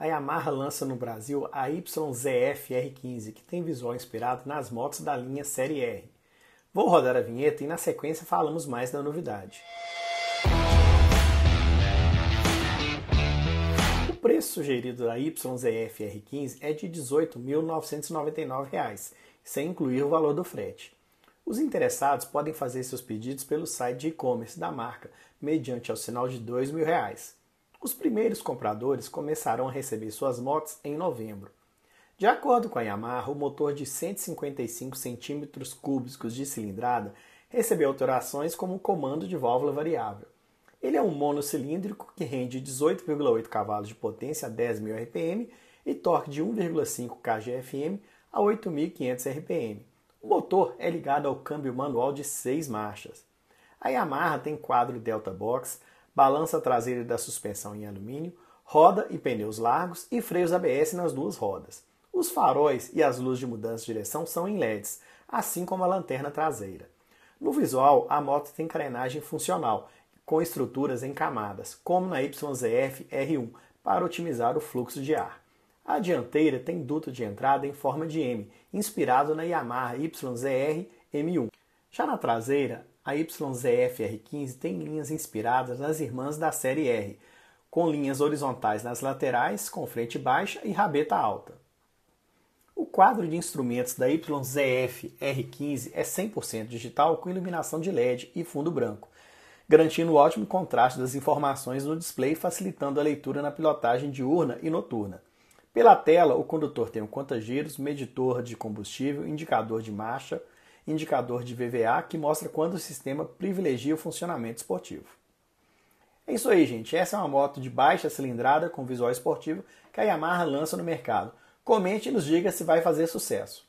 A Yamaha lança no Brasil a YZF-R15, que tem visual inspirado nas motos da linha Série R. Vou rodar a vinheta e na sequência falamos mais da novidade. O preço sugerido da YZF-R15 é de R$ 18.999, sem incluir o valor do frete. Os interessados podem fazer seus pedidos pelo site de e-commerce da marca, mediante ao sinal de R$ 2.000. Os primeiros compradores começaram a receber suas motos em novembro. De acordo com a Yamaha, o motor de 155 centímetros cúbicos de cilindrada recebeu alterações como comando de válvula variável. Ele é um monocilíndrico que rende 18,8 cavalos de potência a 10.000 RPM e torque de 1,5 kgfm a 8.500 RPM. O motor é ligado ao câmbio manual de 6 marchas. A Yamaha tem quadro Delta Box, balança traseira da suspensão em alumínio, roda e pneus largos e freios ABS nas duas rodas. Os faróis e as luzes de mudança de direção são em LEDs, assim como a lanterna traseira. No visual, a moto tem carenagem funcional, com estruturas em camadas, como na YZF R1, para otimizar o fluxo de ar. A dianteira tem duto de entrada em forma de M, inspirado na Yamaha YZR M1. Já na traseira, a YZF-R15 tem linhas inspiradas nas irmãs da série R, com linhas horizontais nas laterais, com frente baixa e rabeta alta. O quadro de instrumentos da YZF-R15 é 100% digital com iluminação de LED e fundo branco, garantindo o ótimo contraste das informações no display, facilitando a leitura na pilotagem diurna e noturna. Pela tela, o condutor tem um conta-giros, meditor de combustível, indicador de marcha, indicador de VVA que mostra quando o sistema privilegia o funcionamento esportivo. É isso aí, gente. Essa é uma moto de baixa cilindrada com visual esportivo que a Yamaha lança no mercado. Comente e nos diga se vai fazer sucesso.